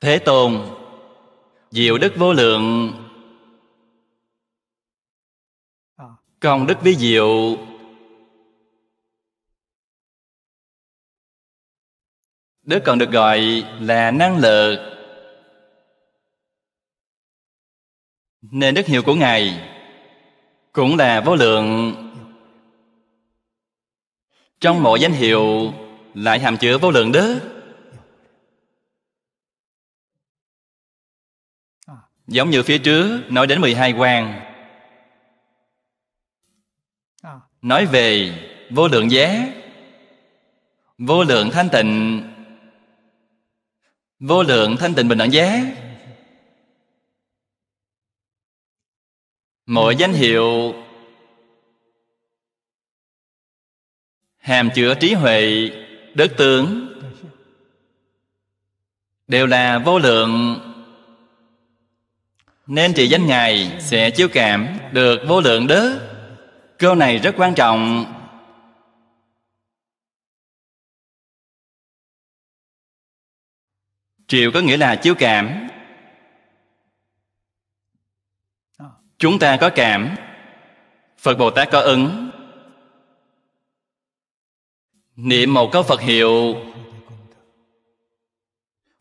thế tôn diệu đức vô lượng à. công đức vi diệu đức còn được gọi là năng lực nên đức hiệu của ngài cũng là vô lượng trong mỗi danh hiệu lại hàm chứa vô lượng đức Giống như phía trước nói đến 12 quan Nói về vô lượng giá Vô lượng thanh tịnh Vô lượng thanh tịnh bình đẳng giá Mọi danh hiệu Hàm chứa trí huệ Đức tướng Đều là vô lượng nên trì danh Ngài sẽ chiếu cảm được vô lượng đớ. Câu này rất quan trọng Triệu có nghĩa là chiếu cảm Chúng ta có cảm Phật Bồ Tát có ứng Niệm một câu Phật hiệu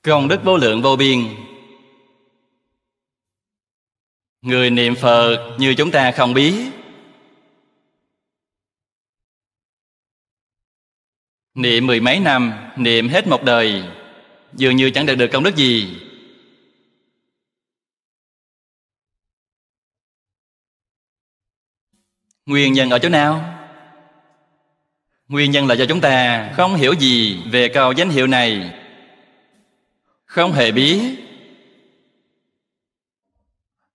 Công đức vô lượng vô biên người niệm phật như chúng ta không biết niệm mười mấy năm niệm hết một đời dường như chẳng đạt được công đức gì nguyên nhân ở chỗ nào nguyên nhân là do chúng ta không hiểu gì về câu danh hiệu này không hề biết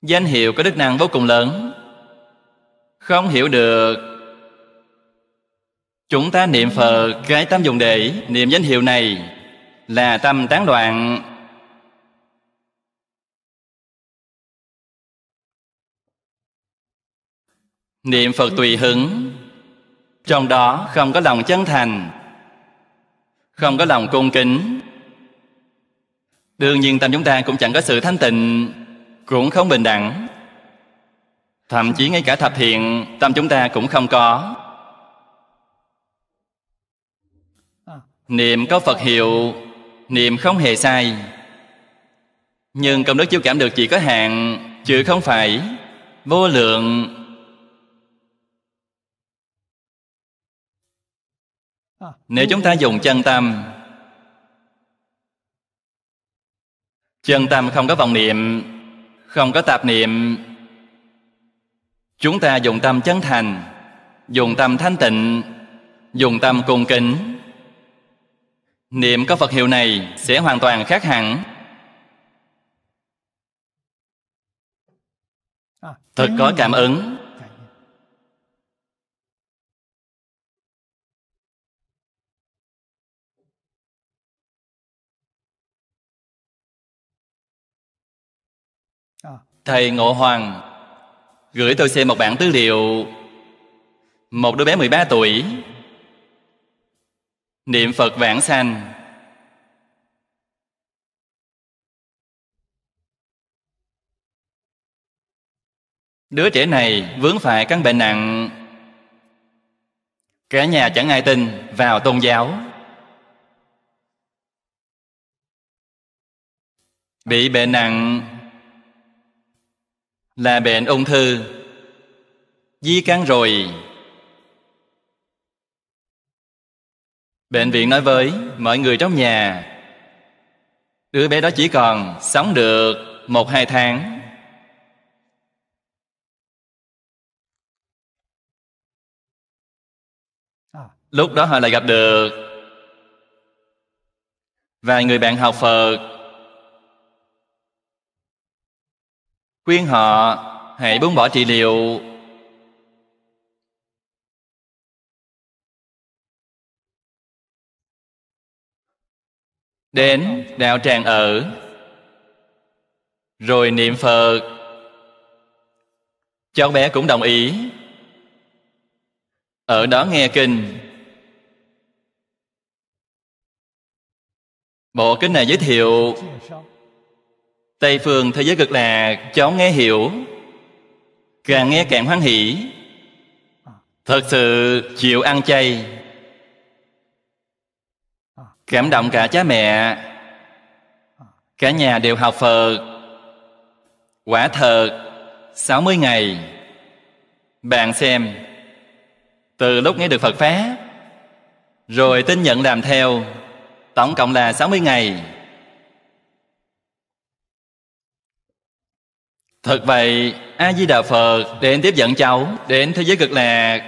Danh hiệu có đức năng vô cùng lớn Không hiểu được Chúng ta niệm Phật Cái tâm dùng để niệm danh hiệu này Là tâm tán loạn Niệm Phật tùy hứng Trong đó không có lòng chân thành Không có lòng cung kính Đương nhiên tâm chúng ta cũng chẳng có sự thanh tịnh cũng không bình đẳng thậm chí ngay cả thập thiện tâm chúng ta cũng không có niệm có phật hiệu niệm không hề sai nhưng công đức chiêu cảm được chỉ có hạn chứ không phải vô lượng nếu chúng ta dùng chân tâm chân tâm không có vọng niệm không có tạp niệm chúng ta dùng tâm chân thành dùng tâm thanh tịnh dùng tâm cung kính niệm có phật hiệu này sẽ hoàn toàn khác hẳn à, thật có cảm ứng Ờ. Thầy Ngộ Hoàng gửi tôi xem một bản tư liệu một đứa bé 13 tuổi niệm Phật vãng sanh Đứa trẻ này vướng phải căn bệnh nặng Cả nhà chẳng ai tin vào tôn giáo Bị bệnh nặng là bệnh ung thư di căn rồi bệnh viện nói với mọi người trong nhà đứa bé đó chỉ còn sống được một hai tháng lúc đó họ lại gặp được vài người bạn học phật khuyên họ hãy buông bỏ trị liệu đến đạo tràng ở rồi niệm phật cháu bé cũng đồng ý ở đó nghe kinh bộ kinh này giới thiệu Tây phương thế giới cực là cháu nghe hiểu Càng nghe càng hoan hỷ Thật sự chịu ăn chay Cảm động cả cha mẹ Cả nhà đều học Phật Quả thật 60 ngày Bạn xem Từ lúc nghe được Phật Pháp Rồi tin nhận làm theo Tổng cộng là 60 ngày Thật vậy, A-di-đà Phật đến tiếp dẫn cháu đến thế giới cực lạc.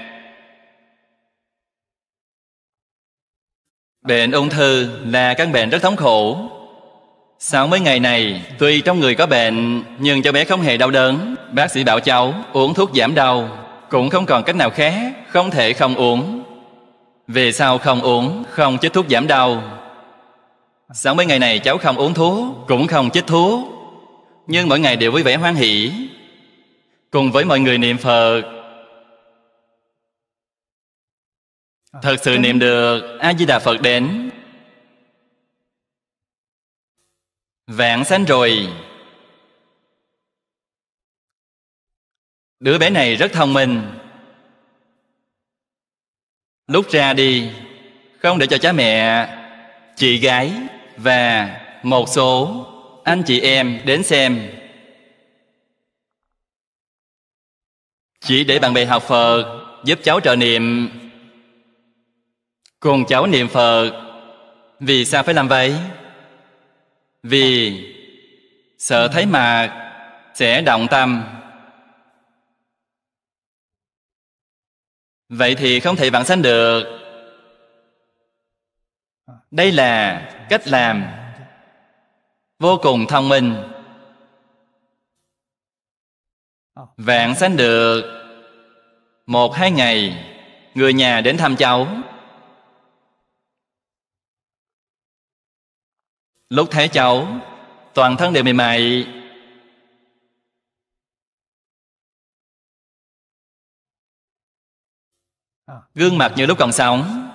Bệnh ung thư là căn bệnh rất thống khổ. Sau mấy ngày này, tuy trong người có bệnh, nhưng cháu bé không hề đau đớn. Bác sĩ bảo cháu uống thuốc giảm đau, cũng không còn cách nào khác, không thể không uống. Về sau không uống, không chích thuốc giảm đau. Sau mấy ngày này cháu không uống thuốc, cũng không chích thuốc, nhưng mỗi ngày đều vui vẻ hoan hỷ cùng với mọi người niệm phật à, thật sự niệm được a di đà phật đến vạn sanh rồi đứa bé này rất thông minh lúc ra đi không để cho cha mẹ chị gái và một số anh chị em đến xem chỉ để bạn bè học phật giúp cháu trợ niệm cùng cháu niệm phật vì sao phải làm vậy vì sợ thấy mạc sẽ động tâm vậy thì không thể vạn sanh được đây là cách làm vô cùng thông minh vạn sánh được một hai ngày người nhà đến thăm cháu lúc thấy cháu toàn thân đều mềm mại gương mặt như lúc còn sống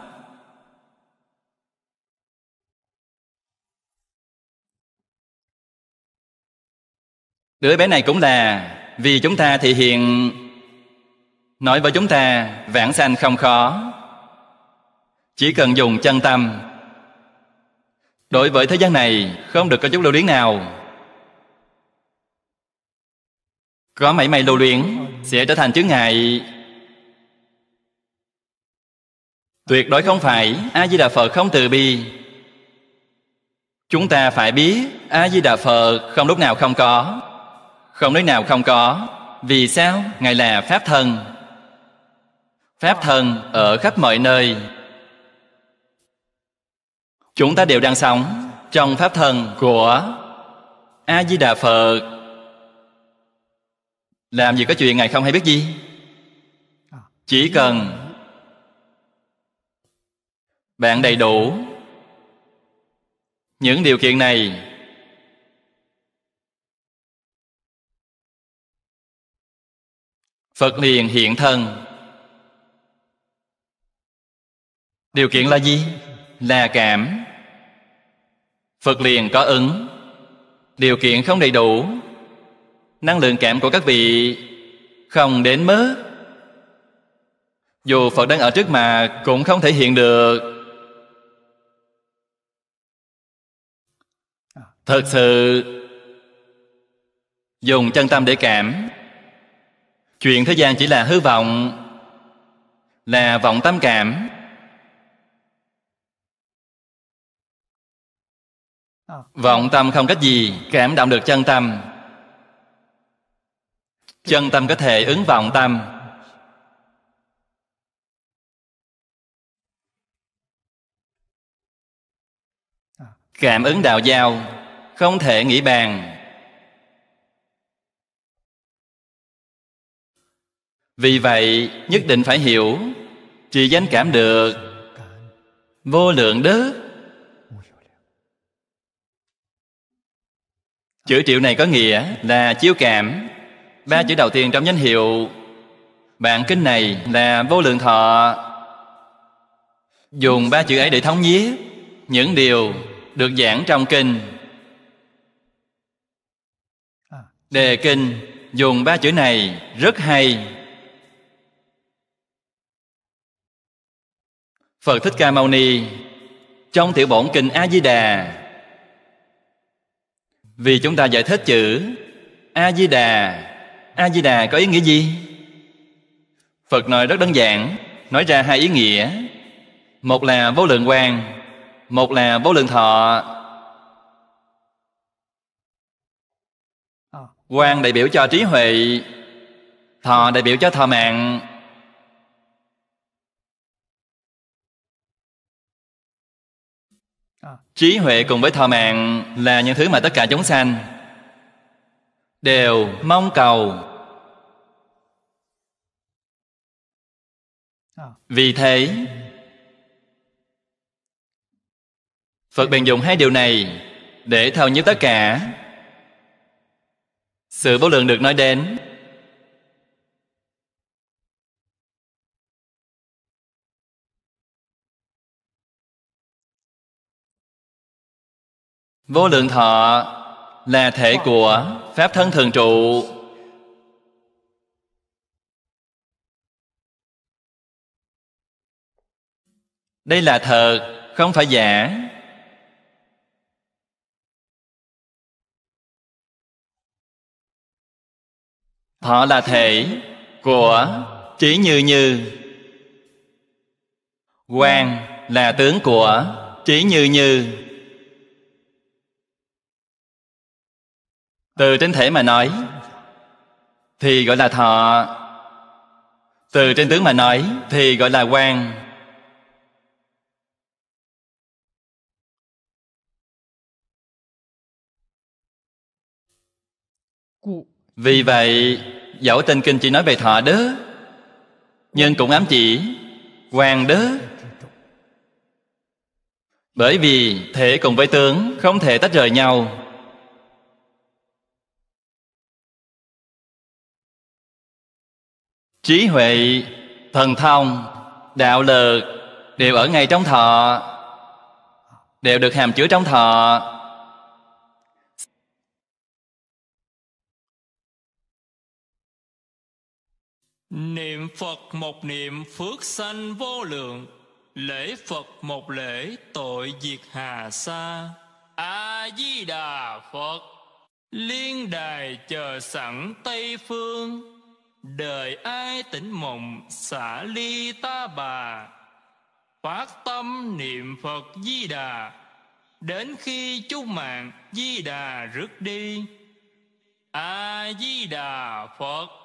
đứa bé này cũng là vì chúng ta thị hiện nói với chúng ta vãng sanh không khó chỉ cần dùng chân tâm đối với thế gian này không được có chút lưu luyến nào có mảy may lưu luyến sẽ trở thành chướng ngại tuyệt đối không phải a di đà phật không từ bi chúng ta phải biết a di đà phật không lúc nào không có không nơi nào không có Vì sao? Ngài là Pháp thần, Pháp thần ở khắp mọi nơi Chúng ta đều đang sống Trong Pháp thần của A-di-đà Phật Làm gì có chuyện Ngài không hay biết gì Chỉ cần Bạn đầy đủ Những điều kiện này phật liền hiện thân điều kiện là gì là cảm phật liền có ứng điều kiện không đầy đủ năng lượng cảm của các vị không đến mức dù phật đang ở trước mà cũng không thể hiện được thật sự dùng chân tâm để cảm chuyện thế gian chỉ là hư vọng là vọng tâm cảm vọng tâm không cách gì cảm động được chân tâm chân tâm có thể ứng vọng tâm cảm ứng đạo giao không thể nghĩ bàn vì vậy nhất định phải hiểu trì danh cảm được vô lượng đức chữ triệu này có nghĩa là chiếu cảm ba chữ đầu tiên trong danh hiệu bản kinh này là vô lượng thọ dùng ba chữ ấy để thống nhiếp những điều được giảng trong kinh đề kinh dùng ba chữ này rất hay Phật Thích Ca Mâu Ni trong tiểu bổn kinh A Di Đà vì chúng ta giải thích chữ A Di Đà, A Di Đà có ý nghĩa gì? Phật nói rất đơn giản, nói ra hai ý nghĩa. Một là vô lượng quang, một là vô lượng thọ. Quang đại biểu cho trí huệ, thọ đại biểu cho thọ mạng, À. trí huệ cùng với thọ mạng là những thứ mà tất cả chúng sanh đều mong cầu à. vì thế phật bèn dùng hai điều này để thao như tất cả sự vô lượng được nói đến vô lượng thọ là thể của pháp thân thường trụ đây là thật không phải giả thọ là thể của chỉ như như quan là tướng của chỉ như như từ trên thể mà nói thì gọi là thọ từ trên tướng mà nói thì gọi là quan vì vậy dẫu tên kinh chỉ nói về thọ đó nhưng cũng ám chỉ quan đó bởi vì thể cùng với tướng không thể tách rời nhau trí huệ thần thông đạo lực đều ở ngay trong thọ đều được hàm chứa trong thọ niệm phật một niệm phước sanh vô lượng lễ phật một lễ tội diệt hà sa a di đà phật liên đài chờ sẵn tây phương đời ai tỉnh mộng xả ly ta bà phát tâm niệm phật di đà đến khi chúc mạng di đà rước đi a di đà phật